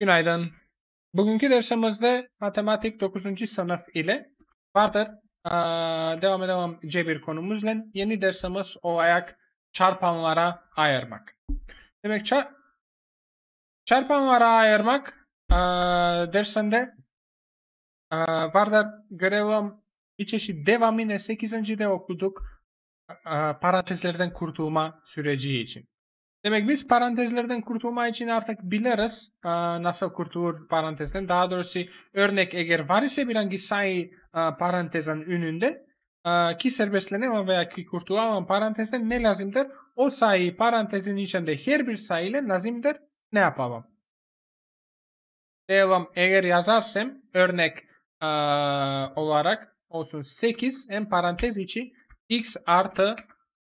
Günaydın. Bugünkü dersimizde matematik 9. sınıf ile vardır. Ee, devam devam cebir konumuzla yeni dersimiz o ayak çarpanlara ayırmak. Demek ça çarpanlara ayırmak e, dersinde e, vardır görevim bir çeşit devamını 8. de okuduk e, parantezlerden kurtulma süreci için. Demek biz parantezlerden kurtulma için artık biliriz e, nasıl kurtulur parantezden. Daha doğrusu örnek eğer var ise bir hangi sayı e, parantezin önünde e, ki serbestlenemem veya ki kurtulamam parantezden ne lazımdır? O sayı parantezin içinde her bir sayı ile lazımdır. Ne yapalım? Devam eğer yazarsam örnek olarak olsun 8 en parantez içi x artı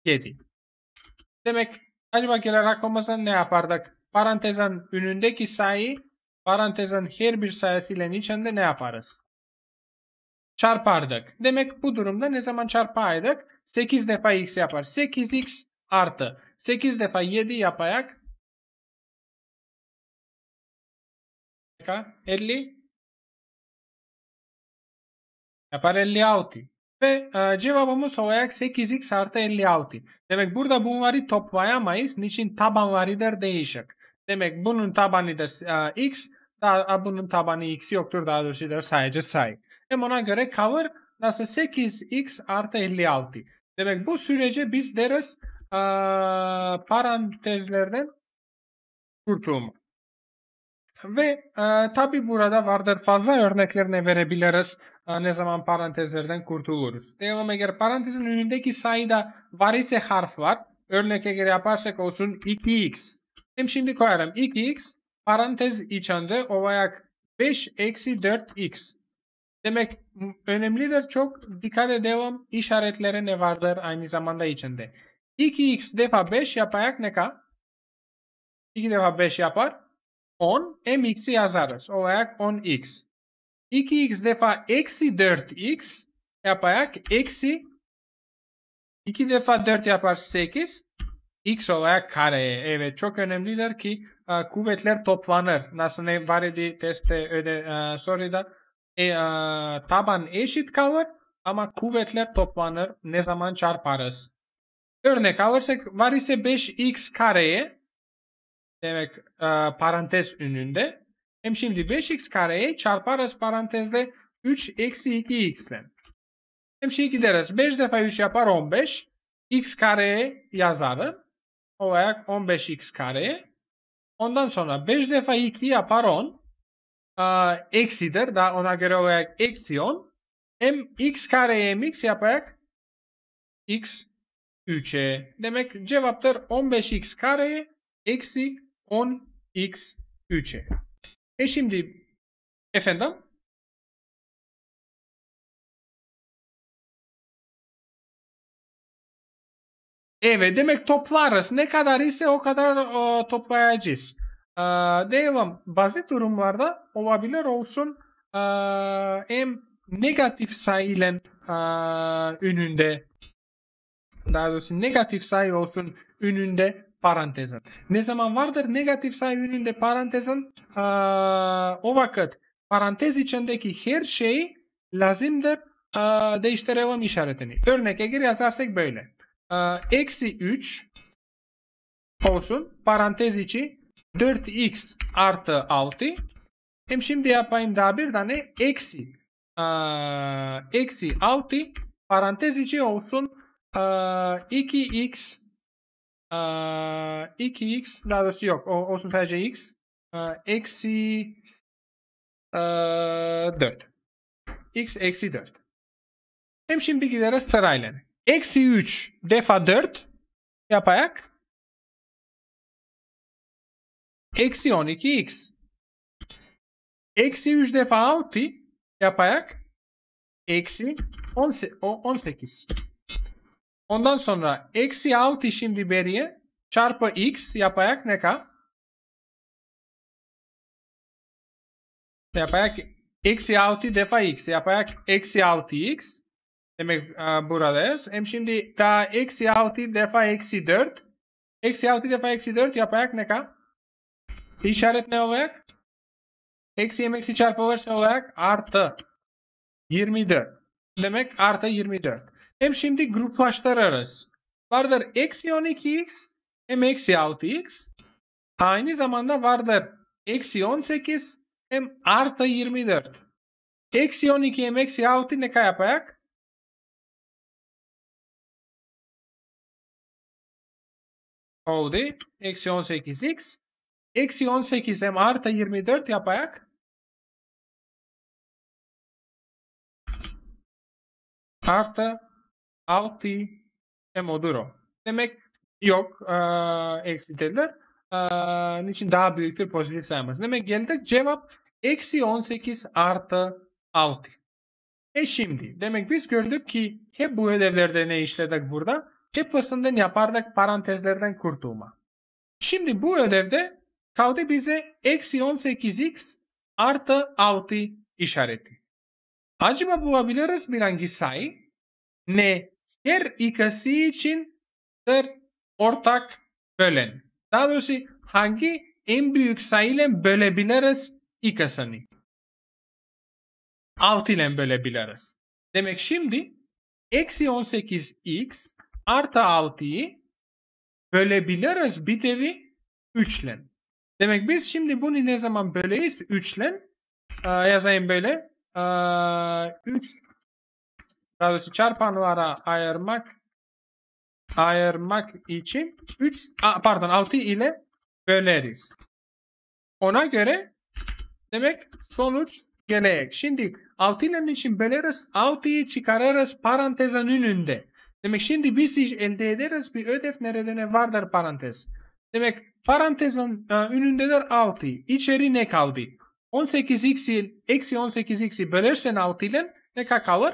7. Demek Acaba gelen rakamımızdan ne yapardık? Parantezin önündeki sayı parantezin her bir sayısıyla içinde ne yaparız? Çarpardık. Demek bu durumda ne zaman çarpaydık? 8 defa x yapar. 8x artı. 8 defa 7 yapayak. 50 yapar 56. Ve e, cevabımız olarak 8x artı 56. Demek burada bunları toplayamayız. Niçin tabanları da değişir. Demek bunun tabanı e, da e, x. Daha, bunun tabanı x yoktur. Daha doğrusu da sadece sayı. Hem ona göre kalır. Nasıl 8x artı 56. Demek bu sürece biz deriz e, parantezlerden kurtulma. Ve e, tabi burada vardır fazla örneklerini verebiliriz e, ne zaman parantezlerden kurtuluruz. Devam eğer parantezin önündeki sayıda var ise harf var. Örnek eğer yaparsak olsun 2x. Hem şimdi koyarım 2x parantez içinde olarak 5 eksi 4x. Demek önemlidir çok dikkat edelim işaretleri ne vardır aynı zamanda içinde. 2x defa 5 yaparak ne kadar? 2 defa 5 yapar. 10 mx'i yazarız. Olarak 10x. 2x defa eksi 4x yaparak eksi 2 defa 4 yapar 8 x olarak kareye. Evet çok önemliler ki a, e, kuvvetler toplanır. Nasıl ne var idi testte öyle a, soruda e, a, e, e, taban eşit kalır ama kuvvetler toplanır ne zaman çarparız. Örnek alırsak var ise 5x kareye demek e, parantez önünde. Hem şimdi 5x kareye çarparız parantezde 3 eksi 2x ile. Hem şey gideriz 5 defa 3 yapar 15. x kareye yazarım. Olarak 15x kareye. Ondan sonra 5 defa 2 yapar 10. Ee, eksidir. Daha ona göre olarak eksi 10. Hem x kareye hem x yaparak x 3'e. Demek cevaptır 15x kareye eksi 10x küçük. E şimdi efendim Evet demek toplarız. Ne kadar ise o kadar o, toplayacağız. Ee, devam. Bazı durumlarda olabilir olsun e, hem negatif sayılan e, önünde daha doğrusu negatif sayı olsun önünde parantezın. Ne zaman vardır negatif sayı de parantezin e, o vakit parantez içindeki her şey lazımdır e, değiştirelim işaretini. Örnek eğer yazarsak böyle. eksi 3 olsun parantez içi 4x artı 6. Hem şimdi yapayım daha bir tane eksi eksi 6 parantez içi olsun e, 2x ee, 2x daha doğrusu yok. O, olsun sadece x. Ee, eksi ee, 4. x eksi 4. Hem şimdi gideriz sırayla. Eksi 3 defa 4 yapayak. Eksi 12x. Eksi 3 defa 6 yapayak. Eksi 18. Ondan sonra eksi 6 şimdi beriye çarpı x yapayak ne ka? Yapayak eksi 6 defa x yapayak eksi 6x demek a, e, buradayız. Hem şimdi ta eksi 6 defa eksi 4 eksi 6 defa eksi 4 yapayak ne ka? İşaret ne olarak? Eksi m eksi çarpı olarak artı 24 demek artı 24. Hem şimdi gruplaşlar arası. Vardır eksi 12x hem eksi 6x. Aynı zamanda vardır eksi 18 hem artı 24. Eksi 12 hem eksi 6 ne yapayak? Oldu. Eksi 18x. Eksi 18 hem artı 24 yapayak. Artı 6 Temoduro. Demek yok e, eksi dediler. E, niçin daha büyük bir pozitif sayması. Demek geldik cevap eksi 18 artı 6. E şimdi demek biz gördük ki hep bu ödevlerde ne işledik burada? Hep basından yapardık parantezlerden kurtulma. Şimdi bu ödevde kaldı bize eksi 18x artı 6 işareti. Acaba bulabiliriz bir hangi sayı? Ne her ikisi için de ortak bölen. Daha doğrusu hangi en büyük sayıyla bölebiliriz ikisini? 6 ile bölebiliriz. Demek şimdi eksi 18x artı 6'yı bölebiliriz bir devi 3 ile. Demek biz şimdi bunu ne zaman böleyiz? 3 ile. Ee, yazayım böyle. Ee, 3 daha doğrusu çarpanlara ayırmak ayırmak için 3 pardon 6 ile böleriz. Ona göre demek sonuç gelecek. Şimdi 6 ile için böleriz 6'yı çıkarırız parantezin önünde. Demek şimdi biz elde ederiz bir ödev nereden vardır parantez. Demek parantezin e, önündedir 6. İçeri ne kaldı? 18x'i eksi 18x'i bölersen 6 ile ne kalır?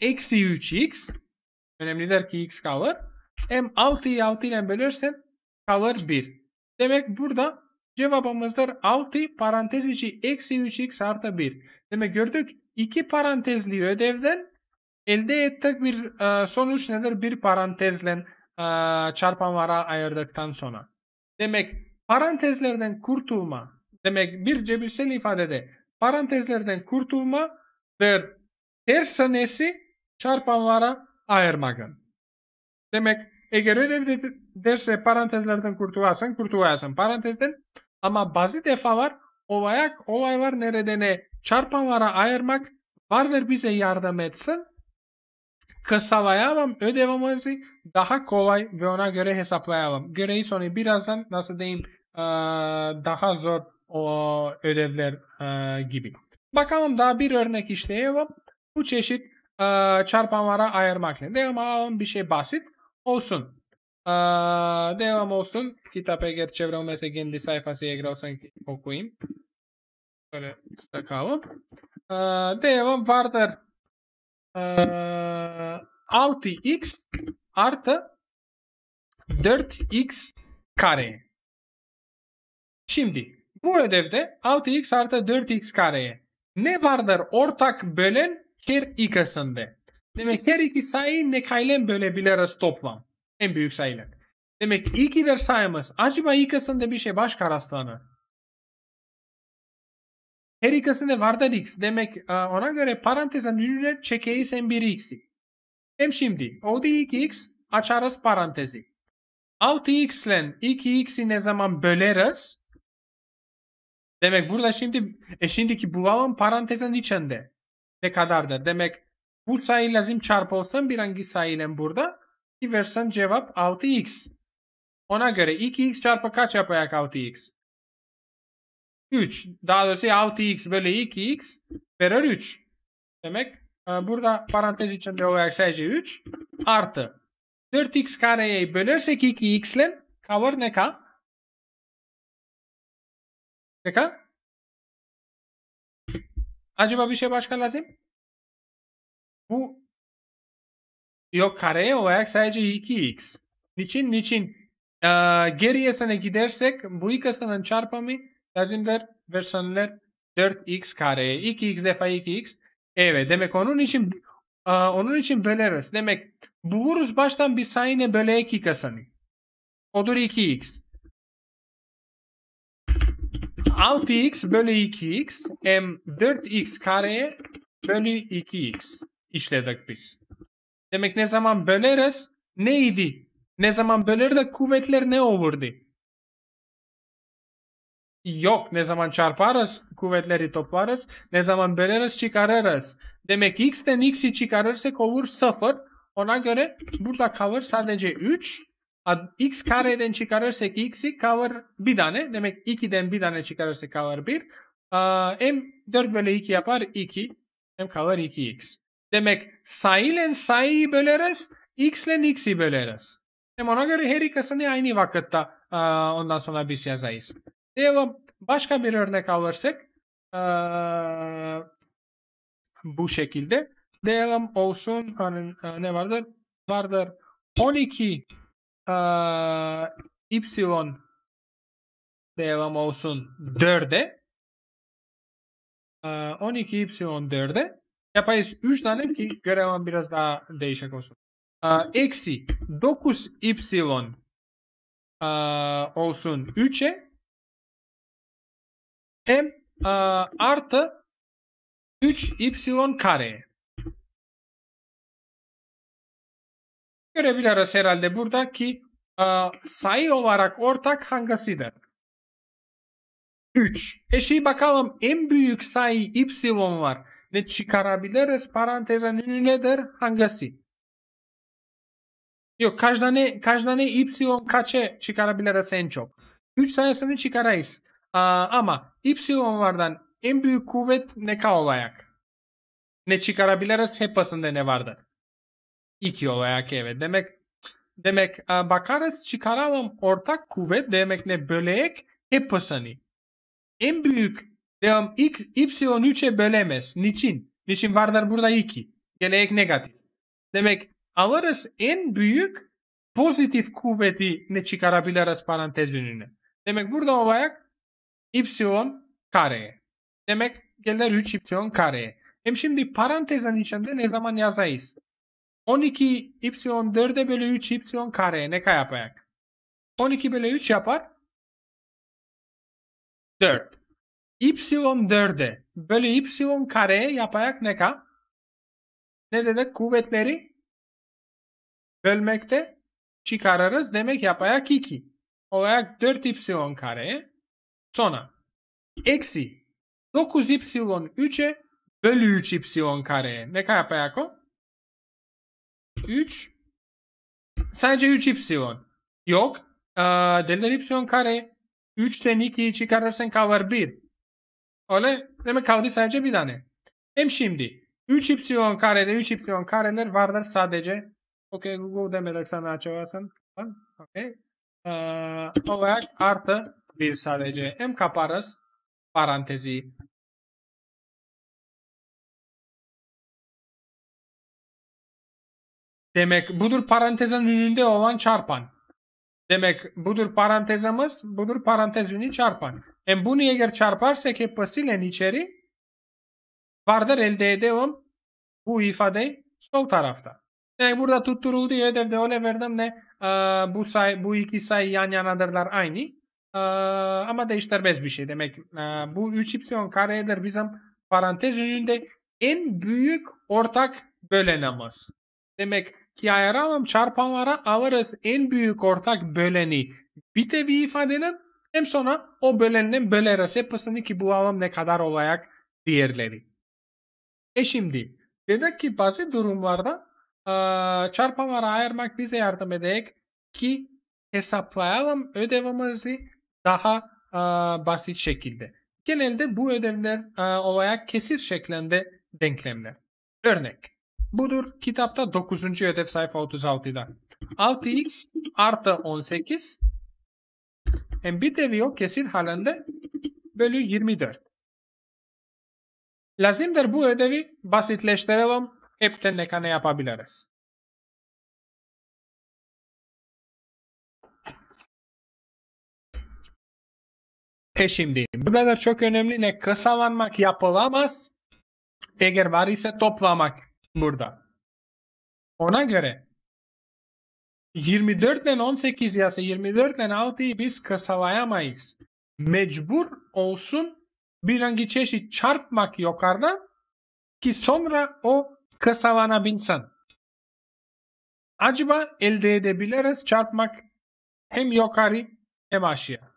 eksi 3x önemli der ki x kalır. Hem 6'yı 6 ile bölürsen kalır 1. Demek burada cevabımızdır 6 parantez içi eksi 3x artı 1. Demek gördük iki parantezli ödevden elde ettik bir e, sonuç nedir? Bir parantezle e, çarpanlara ayırdıktan sonra. Demek parantezlerden kurtulma demek bir cebirsel ifadede parantezlerden kurtulmadır. Ters senesi çarpanlara ayırmakın. Demek eğer ödev derse parantezlerden kurtulasın, kurtulasın parantezden. Ama bazı defalar olayak olaylar neredene çarpanlara ayırmak vardır bize yardım etsin. Kısalayalım ödevimizi daha kolay ve ona göre hesaplayalım. Göreyi sonra birazdan nasıl diyeyim daha zor o ödevler gibi. Bakalım daha bir örnek işleyelim. Bu çeşit çarpanlara ayırmak. Devamı bir şey basit olsun. Devam olsun. Kitap eğer çevrilmese kendi sayfasıya girersen okuyayım. Böyle takalım. Devam vardır. 6x artı 4x kare. Şimdi bu ödevde 6x artı 4x kareye ne vardır ortak bölen her ikisinde. Demek her iki sayıyı nekayla bölebiliriz toplam. En büyük sayılar. Demek ikidir sayımız. Acaba ikisinde bir şey başka rastlanır. Her ikisinde vardır x. Demek e, ona göre parantezin önüne çekeyiz hem 1 x'i. Hem şimdi o da 2x açarız parantezi. 6x ile 2x'i ne zaman böleriz? Demek burada şimdi e şimdiki bulalım parantezin içinde ne kadardır. Demek bu sayı lazım çarpılsın bir hangi sayıyla burada ki versen cevap 6x. Ona göre 2x çarpı kaç yapacak 6x? 3. Daha doğrusu 6x bölü 2x verir 3. Demek e, burada parantez içinde olarak sadece 3 artı 4x kareye bölersek 2x ile kavur ne ka? Ne ka? Acaba bir şey başka lazım? Bu yok kare olarak sadece 2x. Niçin? Niçin? Ee, geriyesine gidersek bu ikisinin çarpımı lazımdır. versiyonlar 4x kare. 2x defa 2x. Evet demek onun için onun için böleriz. Demek buluruz baştan bir sayını böle 2 kasanı. Odur 2x. 6x bölü 2x m 4x kare bölü 2x işledik biz. Demek ne zaman böleriz neydi? Ne zaman bölerde kuvvetler ne olurdu? Yok ne zaman çarparız kuvvetleri toplarız ne zaman böleriz çıkarırız. Demek x'ten x'i çıkarırsak olur 0 ona göre burada kalır sadece 3 x kareden çıkarırsak x'i kalır bir tane. Demek 2'den bir tane çıkarırsak kalır 1. M 4 bölü 2 yapar 2. M kalır 2x. Demek sayıyla sayıyı böleriz. X ile x'i böleriz. Hem ona göre her ikisini aynı vakitte ondan sonra biz yazayız. Devam. Başka bir örnek alırsak bu şekilde. diyelim olsun. Hani, ne vardır? Vardır. 12 y ee, devam olsun 4'e. 12 y 4'e. Yapayız 3 tane ki görevim biraz daha değişik olsun. A, ee, eksi 9 y ee, olsun 3'e. m a, artı 3 y kare. Görebiliriz herhalde buradaki e, sayı olarak ortak hangisidir? 3. Eşi bakalım en büyük sayı y var. Ne çıkarabiliriz? Parantezin ünlü nedir? Hangisi? Yok kaç tane, kaç tane y kaçe çıkarabiliriz en çok? 3 sayısını çıkarayız. Aa, ama y vardan en büyük kuvvet ne olacak? Ne çıkarabiliriz? Hepsinde ne vardır? iki olarak evet. Demek demek bakarız çıkaralım ortak kuvvet demek ne böleyek eposani. En büyük devam x y 3'e bölemez. Niçin? Niçin vardır burada 2. Gelecek negatif. Demek alırız en büyük pozitif kuvveti ne çıkarabiliriz parantez önüne. Demek burada olarak y kare. Demek gelir 3 y kare. Hem şimdi parantezin içinde ne zaman yazayız? 12 y 4'e bölü 3 y kareye ne yapacak? 12 bölü 3 yapar. 4. y 4'e bölü y kareye yapacak ne ka? Ne dedik? Kuvvetleri bölmekte çıkarırız. Demek yapacak 2. Olarak 4 y kareye. Sonra eksi 9 y 3'e bölü 3 y kareye. Ne yapacak o? 3. Sadece 3 y. Yok. Ee, delta y kare 3'ten 2'yi çıkarırsan kalır 1. Öyle demek kalır sadece bir tane. Hem şimdi 3 y karede 3 y kareler vardır sadece. Okey Google demedik sana açarsın. Okey. Ee, olarak artı 1 sadece. Hem kaparız parantezi. Demek budur parantezin önünde olan çarpan. Demek budur parantezimiz, budur parantez ünü çarpan. Hem bunu eğer çarparsak hepsiyle içeri vardır elde edemem bu ifade sol tarafta. Yani burada tutturuldu ödevde öyle verdim ne e, bu say bu iki sayı yan yanadırlar aynı. E, ama değiştirmez bir şey demek. E, bu 3 y karedir bizim parantez önünde en büyük ortak bölenimiz. Demek ki ayıramam çarpanlara alırız en büyük ortak böleni bitevi ifadenin hem sonra o bölenin böleriz yapısını ki bulalım ne kadar olayak diğerleri. E şimdi dedik ki bazı durumlarda çarpanlara ayırmak bize yardım edecek ki hesaplayalım ödevimizi daha basit şekilde. Genelde bu ödevler olarak kesir şeklinde denklemler. Örnek. Budur kitapta 9. hedef sayfa 36'da. 6x artı 18 hem bir de diyor kesir halinde bölü 24. Lazimdir bu ödevi basitleştirelim. Hepten nekane yapabiliriz. E şimdi bu kadar çok önemli ne kısalanmak yapılamaz. Eğer var ise toplamak burada. Ona göre 24 ile 18 yasa 24 ile 6'yı biz kısalayamayız. Mecbur olsun bir hangi çeşit çarpmak yukarıdan ki sonra o kısalanabilsin. Acaba elde edebiliriz çarpmak hem yukarı hem aşağı.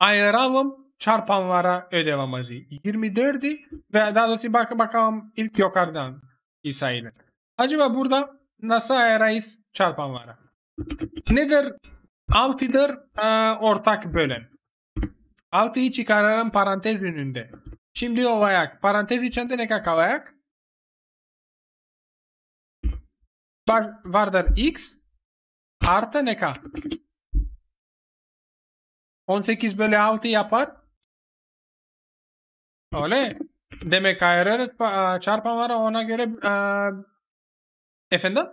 Ayıralım çarpanlara ödev amacı 24'i ve daha doğrusu bak bakalım ilk yukarıdan sayılır. Acaba burada nasıl ayırayız çarpanlara? Nedir? 6'dır e, ortak bölüm. 6'yı çıkaralım parantez önünde. Şimdi olayak. Parantez içinde ne kakalayak? Var, vardır x artı ne kadar? 18 bölü 6 yapar. Öyle. Demek ayırırız e, çarpanlara ona göre e, efendim?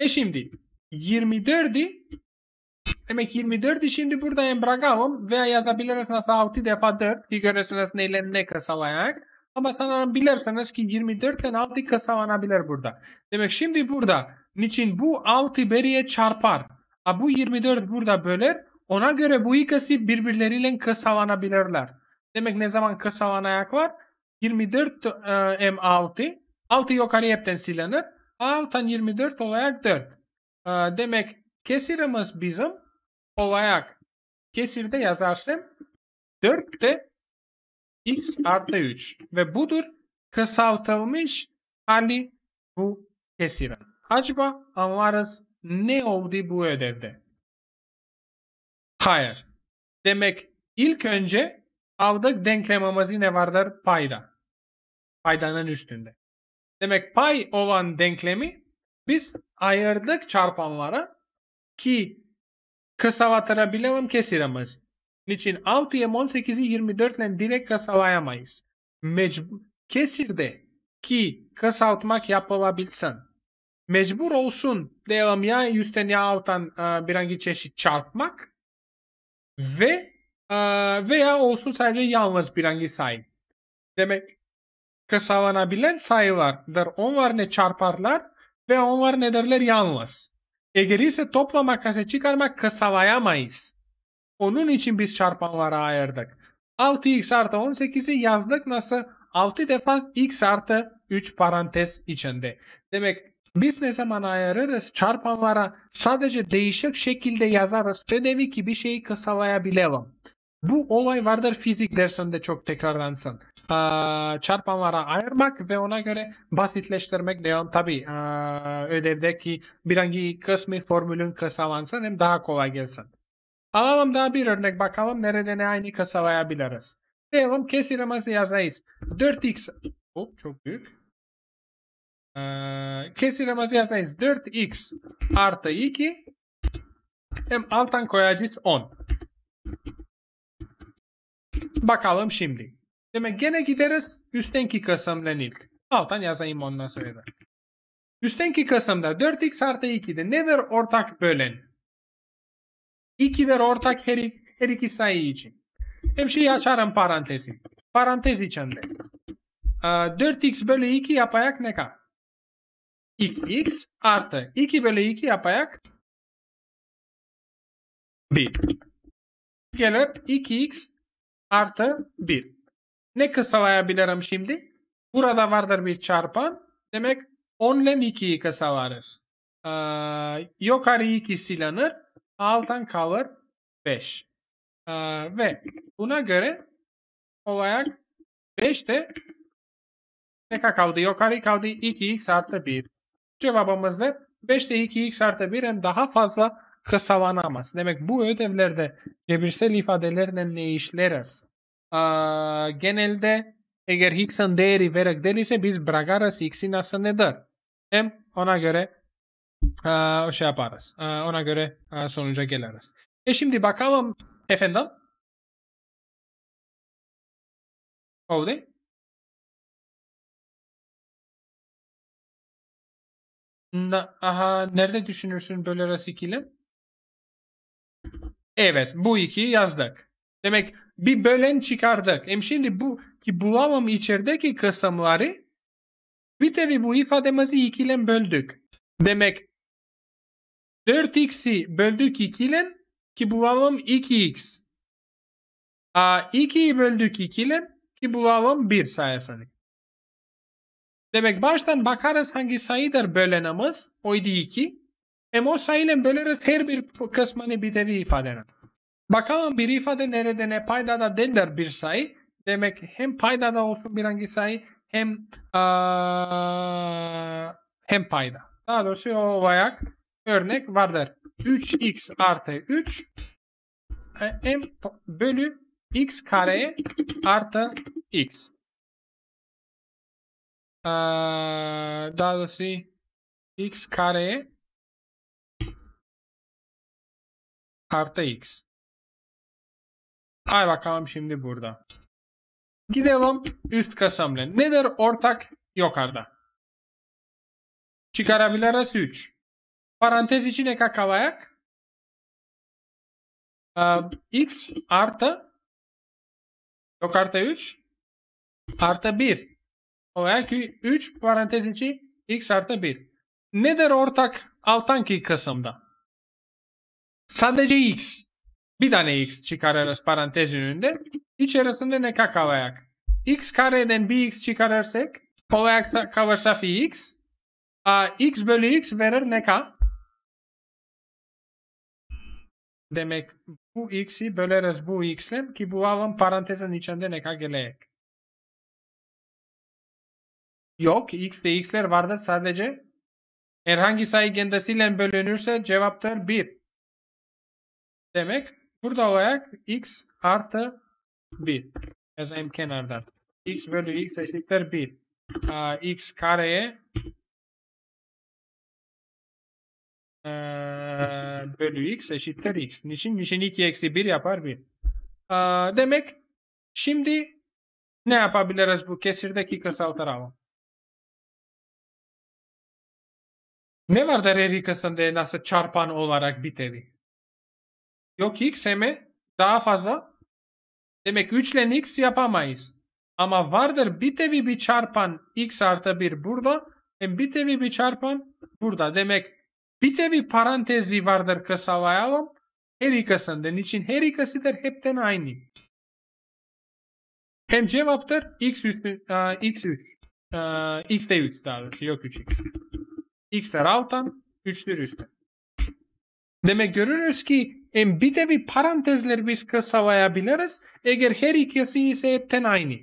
E şimdi 24'i demek 24'i şimdi buradan bırakalım veya yazabiliriz nasıl 6 defa 4 ki görürsünüz neyle ne kısalayacak. Ama sana bilirsiniz ki 24 ile 6 kısalanabilir burada. Demek şimdi burada niçin bu 6 beriye çarpar. A bu 24 burada böler. Ona göre bu ikisi birbirleriyle kısalanabilirler. Demek ne zaman kısa olan ayak var? 24 e, M6. 6 yukarı hepten silinir. Alttan hani 24 olarak 4. E, demek kesirimiz bizim olarak kesirde yazarsam 4 de x artı 3 ve budur kısaltılmış hali bu kesirin. Acaba anlarız ne oldu bu ödevde? Hayır. Demek ilk önce avda denklemimiz yine vardır payda. Paydanın üstünde. Demek pay olan denklemi biz ayırdık çarpanlara ki kısaltırabilelim kesirimiz. Niçin 6'ya 18'i 24 ile direkt kısalayamayız. Mecbur, kesirde ki kısaltmak yapılabilsin. Mecbur olsun diyelim ya üstten ya alttan e, bir hangi çeşit çarpmak ve ee, veya olsun sadece yalnız bir hangi sayı. Demek kısalanabilen sayılardır. Onlar ne çarparlar ve onlar ne derler yalnız. E, Eğer ise toplama kase çıkarmak kısalayamayız. Onun için biz çarpanlara ayırdık. 6x artı 18'i yazdık nasıl? 6 defa x artı 3 parantez içinde. Demek biz ne zaman ayırırız? Çarpanlara sadece değişik şekilde yazarız. Ödevi ki bir şeyi kısalayabilelim. Bu olay vardır fizik dersinde çok tekrarlansın. Ee, çarpanlara ayırmak ve ona göre basitleştirmek devam. Tabi ee, ödevdeki bir hangi kısmı formülün kısalansın hem daha kolay gelsin. Alalım daha bir örnek bakalım nerede ne aynı kısalayabiliriz. Diyelim kesirimizi yazayız. 4x O çok büyük. Ee, kesirimizi yazayız. 4x artı 2 hem alttan koyacağız 10. Bakalım şimdi. Demek gene gideriz üsttenki kısımdan ilk. Alttan yazayım ondan sonra. Üsttenki kısımda 4x artı 2'de nedir ortak bölen? 2'dir ortak her, her iki sayı için. Hemşireyi açarım parantezi. Parantez içinde. 4x ee, bölü 2 yapayak ne kadar? 2x artı 2 bölü 2 yapayak 1. Gelip 2x artı 1. Ne kısalayabilirim şimdi? Burada vardır bir çarpan. Demek 10 ile 2'yi kısalarız. Ee, yukarı 2 silinir. Alttan kalır 5. Ee, ve buna göre olarak de ne kaldı? Yukarı kaldı 2x artı 1. Cevabımız ne? 5'te 2x artı 1'in daha fazla kısalanamaz. Demek bu ödevlerde cebirsel ifadelerle ne işleriz? Aa, genelde eğer x'in değeri verek değilse biz bırakarız x'in nasıl nedir? Hem ona göre o şey yaparız. ona göre aa, sonuca geliriz. E şimdi bakalım efendim. Oldu. Na, aha nerede düşünürsün böyle rasikili? Evet bu ikiyi yazdık. Demek bir bölen çıkardık. Hem şimdi bu ki bulalım içerideki kısımları bir tabi bu ifademizi 2 ile böldük. Demek 4x'i böldük 2 ki bulalım 2x. Aa, 2'yi böldük 2 ki bulalım 1 sayısını. Demek baştan bakarız hangi sayıdır bölenimiz. Oydu 2. Emosa ile böleriz her bir kısmını bir devi ifadenin. Bakalım bir ifade nerede ne paydada dender bir sayı. Demek hem paydada olsun bir hangi sayı hem aa, hem payda. Daha doğrusu o olarak örnek vardır. 3x artı 3 e, m bölü x kare artı x. Aa, daha doğrusu x kare artı x. Ay bakalım şimdi burada. Gidelim üst kasamla. Nedir ortak yukarıda? Çıkarabiliriz 3. Parantez içine kakalayak. Ee, x artı yok artı 3 artı 1. Olarak 3 parantez içi x artı 1. Nedir ortak altanki kısımda? Sadece x. Bir tane x çıkarırız parantez önünde. İçerisinde ne kalacak? x kareden bir x çıkarırsak olarak kalırsa phi x. A, x bölü x verir ne ka? Demek bu x'i böleriz bu x'le ki bu alan parantezin içinde ne gelecek? Yok x x'ler vardır sadece. Herhangi sayı kendisiyle bölünürse cevaptır 1. Demek burada olarak x artı 1. Yazayım kenardan. x bölü x eşittir 1. Aa, x kareye ee, bölü x eşittir x. Niçin? Niçin 2 eksi 1 yapar 1. Aa, demek şimdi ne yapabiliriz bu kesirdeki kısaltıramı? Ne vardır da R kasında nasıl çarpan olarak biteri? Yok x mi? Daha fazla. Demek 3 ile x yapamayız. Ama vardır bir tevi bir çarpan x artı 1 burada. Hem bir tevi bir çarpan burada. Demek bir tevi parantezi vardır kısalayalım. Her ikisinden için her ikisi de hepten aynı. Hem cevaptır x üstü e, x e, x de 3 daha doğrusu yok 3x. x de alttan 3'tür üstten. Demek görürüz ki en Embidevi parantezler biz kısalayabiliriz eğer her ikisi ise hepten aynı.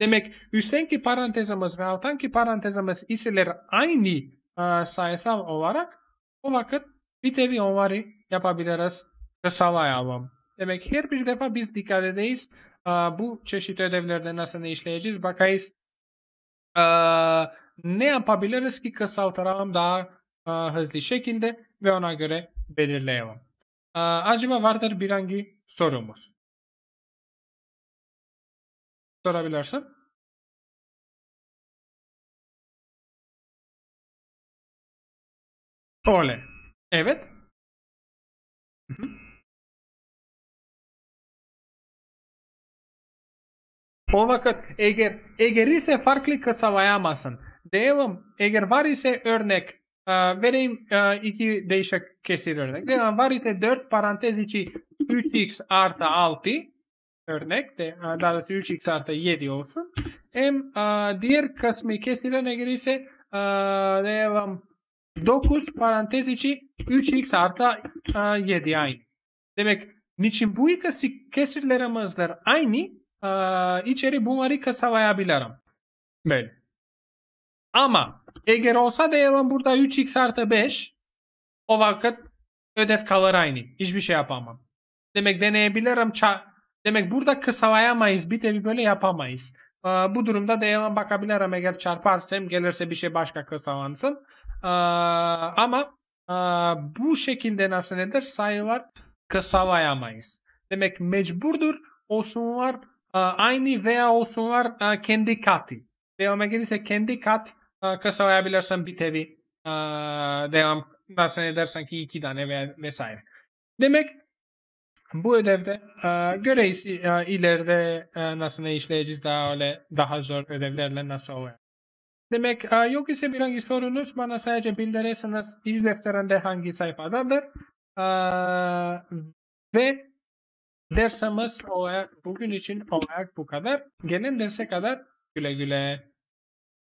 Demek üsttenki parantezimiz ve alttanki parantezimiz iseler aynı a, e, sayısal olarak o vakit bir tevi onları yapabiliriz kısalayalım. Demek her bir defa biz dikkat edeyiz a, e, bu çeşit ödevlerde nasıl işleyeceğiz bakayız a, e, ne yapabiliriz ki kısaltalım daha a, hızlı şekilde ve ona göre belirleyemem. Ee, acaba vardır bir hangi sorumuz? Sorabilirsin. Öyle. Evet. O vakit eğer, eğer ise farklı kısavayamazsın. Diyelim eğer var ise örnek ee, vereyim e, iki değişik kesir örnek. Var ise 4 parantez içi 3x artı 6 örnek de e, daha doğrusu 3x artı 7 olsun. Hem e, diğer kısmı kesir örnek ise devam yapalım 9 parantez içi 3x artı 7 aynı. Demek niçin bu ikisi kesirlerimizler aynı içeri bunları kısalayabilirim. Böyle. Ama eğer olsa da ben burada 3x artı 5 o vakit ödev kalır aynı. Hiçbir şey yapamam. Demek deneyebilirim. ça. Demek burada kısalayamayız. Bir de böyle yapamayız. Ee, bu durumda değerlen bakabilirim eğer çarparsam gelirse bir şey başka kısalansın. Ee, ama e, bu şekilde nasıl nedir? Sayılar kısalayamayız. Demek mecburdur olsunlar e, aynı veya olsunlar e, kendi katı. Devamı gelirse kendi kat kasa ayarlayabilirsen bir tevi devam dersen edersen ki iki tane ve, vesaire. Demek bu ödevde göreysi ileride nasıl işleyeceğiz daha öyle daha zor ödevlerle nasıl oluyor. Demek yok ise bir hangi sorunuz bana sadece bildirirseniz iz defterinde hangi sayfadadır. Ve dersimiz olarak bugün için olarak bu kadar. Gelin derse kadar güle güle.